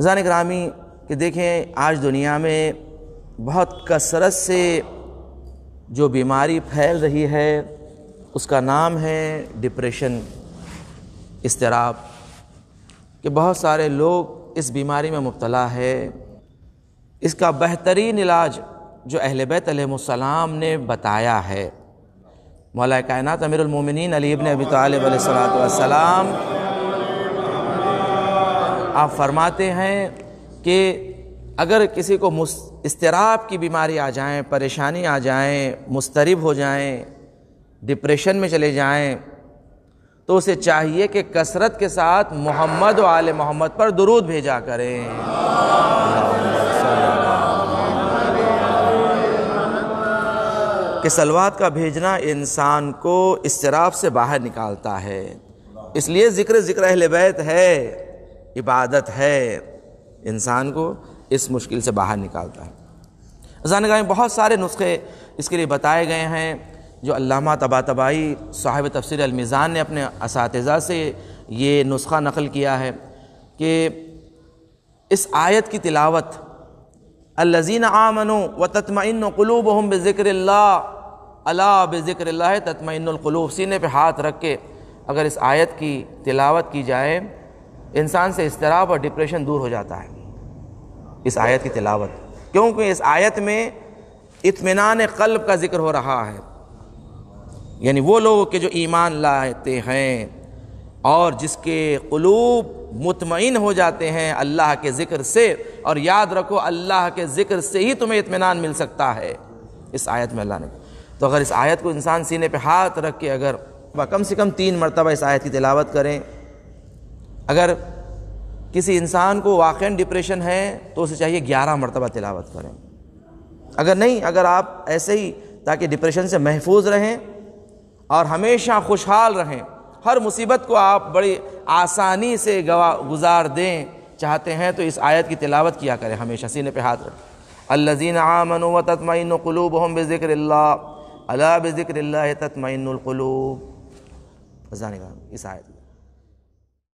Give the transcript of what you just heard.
ज़ान ग्रामी कि देखें आज दुनिया में बहुत कसरत से जो बीमारी फैल रही है उसका नाम है डिप्रेशन इसतराब कि बहुत सारे लोग इस बीमारी में मुबतला है इसका बेहतरीन इलाज जो अहल बैतम सलाम ने बताया है मौला कायन अमीरमिन अलीब ने अबी तसलाम आप फरमाते हैं कि अगर किसी को मुस इसतराब की बीमारी आ जाए परेशानी आ जाए मुस्तरब हो जाए डिप्रेशन में चले जाएँ तो उसे चाहिए कि कसरत के साथ मोहम्मद आल मोहम्मद पर दुरूद भेजा करें कि सलवाद का भेजना इंसान को इसराब से बाहर निकालता है इसलिए ज़िक्र ज़िक्र अहल बैत है इबादत है इंसान को इस मुश्किल से बाहर निकालता है जानगा गए बहुत सारे नुस्खे इसके लिए बताए गए हैं जो अल्लामा तबा तबाई साहिब तफसर अलमिज़ान ने अपने इस से ये नुस्खा नकल किया है कि इस आयत की तिलावत अलजीन आमनो व ततमिन कलूब हम बिक्र अला बिक्र ततमिनकलूब सीने पर हाथ रख के अगर इस आयत की तिलावत की जाए इंसान से इसतराब और डिप्रेशन दूर हो जाता है इस आयत की तिलावत क्योंकि इस आयत में इतमान कल्ब का जिक्र हो रहा है यानी वो लोग के जो ईमान लाते हैं और जिसके कलूब मुतमिन हो जाते हैं अल्लाह के ज़िक्र से और याद रखो अल्लाह के ज़िक्र से ही तुम्हें इतमान मिल सकता है इस आयत में अल्लाह ने तो अगर इस आयत को इंसान सीने पे हाथ रख के अगर कम से कम तीन मरतबा इस आयत की तिलावत करें अगर किसी इंसान को वाक़ डिप्रेशन है तो उसे चाहिए ग्यारह मरतबा तिलावत करें अगर नहीं अगर आप ऐसे ही ताकि डिप्रेशन से महफूज रहें और हमेशा खुशहाल रहें हर मुसीबत को आप बड़ी आसानी से गवा गुजार दें चाहते हैं तो इस आयत की तिलावत किया करें हमेशा सीने पर हाथ रखें अल्लज़ीन आमन व तत्मिन क़लूब हम बज़िक्र अल्लाह अला बज़िक्र इस आयत